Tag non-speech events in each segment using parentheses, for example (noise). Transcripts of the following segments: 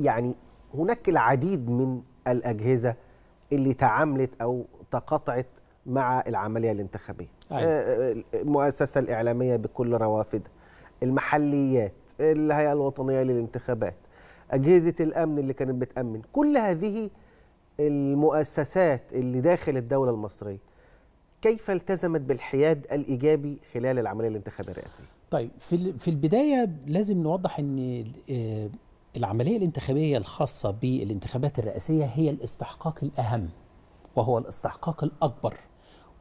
يعني هناك العديد من الأجهزة اللي تعاملت أو تقاطعت مع العملية الانتخابية أيوة. المؤسسة الإعلامية بكل روافدها المحليات الهيئة الوطنية للانتخابات أجهزة الأمن اللي كانت بتأمن كل هذه المؤسسات اللي داخل الدولة المصرية كيف التزمت بالحياد الإيجابي خلال العملية الانتخابية الرئاسية؟ طيب في في البداية لازم نوضح أن آه، العملية الانتخابية الخاصة بالانتخابات الرئاسية هي الاستحقاق الأهم وهو الاستحقاق الأكبر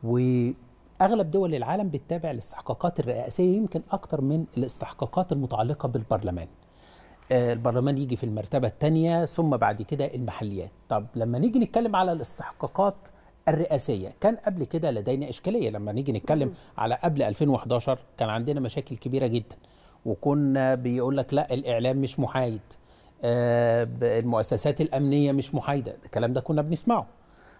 وأغلب دول العالم بتتابع الاستحقاقات الرئاسية يمكن أكتر من الاستحقاقات المتعلقة بالبرلمان آه، البرلمان يجي في المرتبة الثانية ثم بعد كده المحليات طب لما نيجي نتكلم على الاستحقاقات الرئاسية كان قبل كده لدينا إشكالية لما نيجي نتكلم على قبل 2011 كان عندنا مشاكل كبيرة جدا وكنا بيقول لك لا الإعلام مش محايد آه، المؤسسات الامنيه مش محايده الكلام ده كنا بنسمعه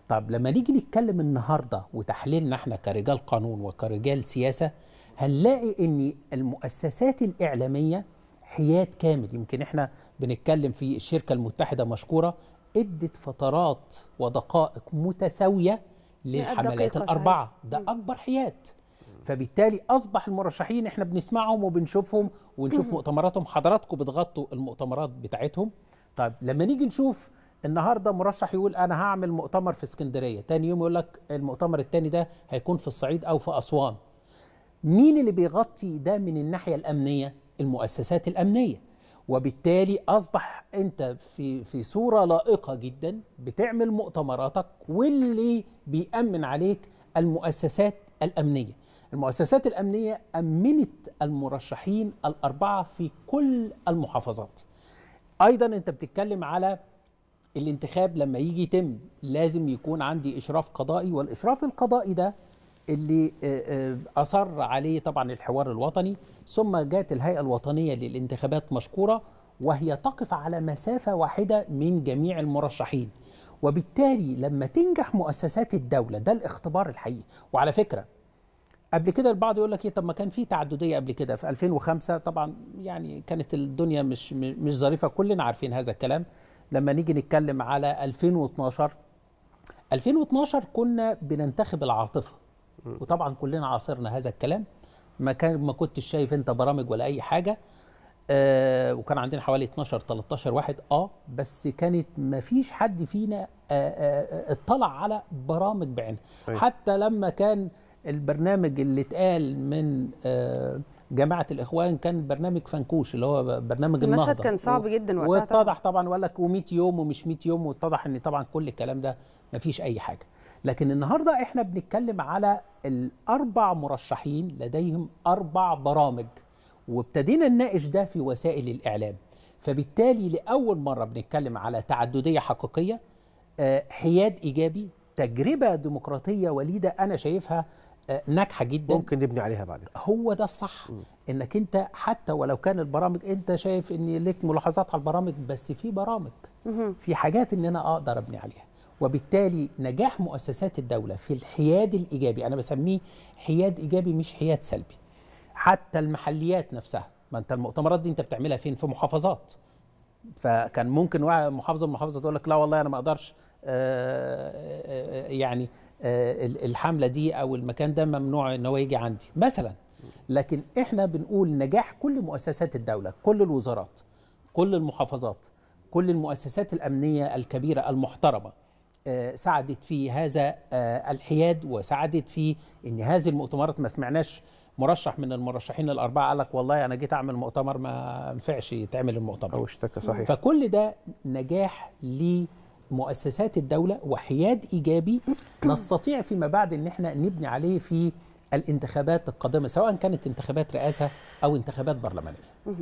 طب لما نيجي نتكلم النهارده وتحليلنا احنا كرجال قانون وكرجال سياسه هنلاقي ان المؤسسات الاعلاميه حياد كامل يمكن احنا بنتكلم في الشركه المتحده مشكوره ادت فترات ودقائق متساويه للحملات الاربعه ده اكبر حياد فبالتالي اصبح المرشحين احنا بنسمعهم وبنشوفهم ونشوف مؤتمراتهم حضراتكم بتغطوا المؤتمرات بتاعتهم طيب لما نيجي نشوف النهارده مرشح يقول انا هعمل مؤتمر في اسكندريه تاني يوم يقول لك المؤتمر التاني ده هيكون في الصعيد او في اسوان مين اللي بيغطي ده من الناحيه الامنيه المؤسسات الامنيه وبالتالي اصبح انت في في صوره لائقه جدا بتعمل مؤتمراتك واللي بيامن عليك المؤسسات الامنيه المؤسسات الأمنية أمنت المرشحين الأربعة في كل المحافظات أيضا أنت بتتكلم على الانتخاب لما يجي يتم لازم يكون عندي إشراف قضائي والإشراف القضائي ده اللي آه، آه، أصر عليه طبعا الحوار الوطني ثم جاءت الهيئة الوطنية للانتخابات مشكورة وهي تقف على مسافة واحدة من جميع المرشحين وبالتالي لما تنجح مؤسسات الدولة ده الاختبار الحقيقي وعلى فكرة قبل كده البعض يقول لك ايه طب ما كان في تعدديه قبل كده في 2005 طبعا يعني كانت الدنيا مش مش ظريفه كلنا عارفين هذا الكلام لما نيجي نتكلم على 2012 2012 كنا بننتخب العاطفه وطبعا كلنا عاصرنا هذا الكلام ما كان ما كنتش شايف انت برامج ولا اي حاجه آه وكان عندنا حوالي 12 13 واحد اه بس كانت ما فيش حد فينا آه آه, آه، اطلع على برامج بعينها أيوة. حتى لما كان البرنامج اللي اتقال من آه، جماعه الاخوان كان برنامج فنكوش اللي هو برنامج النهضه المشهد كان صعب جدا وقتها واتضح طبعا وقال لك و100 يوم ومش 100 يوم واتضح ان طبعا كل الكلام ده مفيش اي حاجه لكن النهارده احنا بنتكلم على الاربع مرشحين لديهم اربع برامج وابتدينا نناقش ده في وسائل الاعلام فبالتالي لاول مره بنتكلم على تعدديه حقيقيه آه، حياد ايجابي تجربه ديمقراطيه وليده انا شايفها آه، ناجحه جدا ممكن نبني عليها بعد هو ده الصح انك انت حتى ولو كان البرامج انت شايف ان لك ملاحظات على البرامج بس في برامج في حاجات ان انا اقدر ابني عليها وبالتالي نجاح مؤسسات الدوله في الحياد الايجابي انا بسميه حياد ايجابي مش حياد سلبي حتى المحليات نفسها ما انت المؤتمرات دي انت بتعملها فين في محافظات فكان ممكن محافظه المحافظه تقول لك لا والله انا ما اقدرش آه، آه، آه، يعني الحمله دي او المكان ده ممنوع ان هو يجي عندي مثلا لكن احنا بنقول نجاح كل مؤسسات الدوله كل الوزارات كل المحافظات كل المؤسسات الامنيه الكبيره المحترمه ساعدت في هذا الحياد وساعدت في ان هذه المؤتمرات ما سمعناش مرشح من المرشحين الاربعه قال لك والله انا جيت اعمل مؤتمر ما ينفعش يتعمل المؤتمر او اشتكى صحيح فكل ده نجاح لمؤسسات الدوله وحياد ايجابي (clears throat) نستطيع فيما بعد ان احنا نبني عليه في الانتخابات القادمه سواء كانت انتخابات رئاسه او انتخابات برلمانيه.